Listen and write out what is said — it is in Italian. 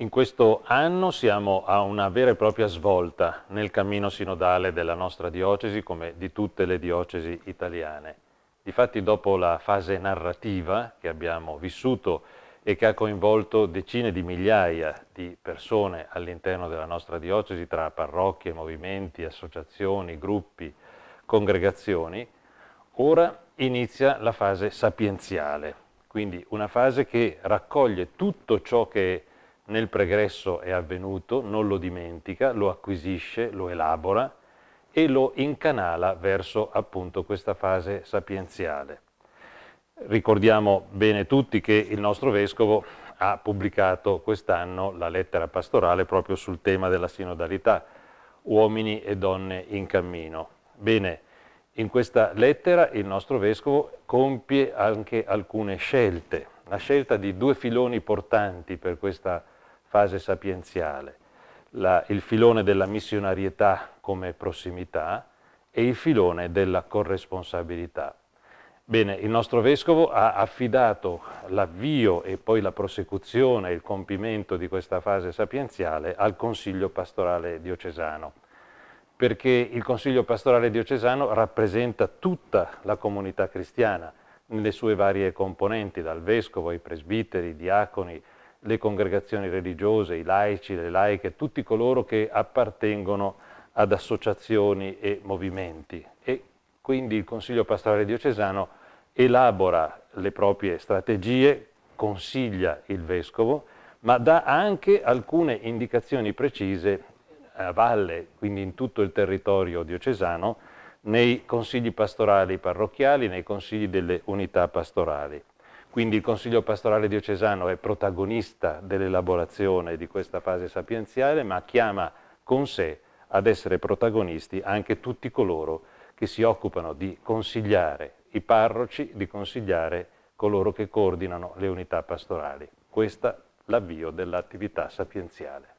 In questo anno siamo a una vera e propria svolta nel cammino sinodale della nostra diocesi come di tutte le diocesi italiane. Difatti dopo la fase narrativa che abbiamo vissuto e che ha coinvolto decine di migliaia di persone all'interno della nostra diocesi tra parrocchie, movimenti, associazioni, gruppi, congregazioni, ora inizia la fase sapienziale, quindi una fase che raccoglie tutto ciò che è nel pregresso è avvenuto, non lo dimentica, lo acquisisce, lo elabora e lo incanala verso appunto questa fase sapienziale. Ricordiamo bene tutti che il nostro Vescovo ha pubblicato quest'anno la lettera pastorale proprio sul tema della sinodalità, uomini e donne in cammino. Bene, in questa lettera il nostro Vescovo compie anche alcune scelte, la scelta di due filoni portanti per questa fase sapienziale, la, il filone della missionarietà come prossimità e il filone della corresponsabilità. Bene, il nostro Vescovo ha affidato l'avvio e poi la prosecuzione il compimento di questa fase sapienziale al Consiglio Pastorale Diocesano, perché il Consiglio Pastorale Diocesano rappresenta tutta la comunità cristiana nelle sue varie componenti, dal Vescovo ai presbiteri, diaconi, le congregazioni religiose, i laici, le laiche, tutti coloro che appartengono ad associazioni e movimenti. E quindi il Consiglio pastorale diocesano elabora le proprie strategie, consiglia il vescovo, ma dà anche alcune indicazioni precise a valle, quindi in tutto il territorio diocesano, nei consigli pastorali parrocchiali, nei consigli delle unità pastorali. Quindi il Consiglio pastorale diocesano è protagonista dell'elaborazione di questa fase sapienziale, ma chiama con sé ad essere protagonisti anche tutti coloro che si occupano di consigliare i parroci, di consigliare coloro che coordinano le unità pastorali. Questo è l'avvio dell'attività sapienziale.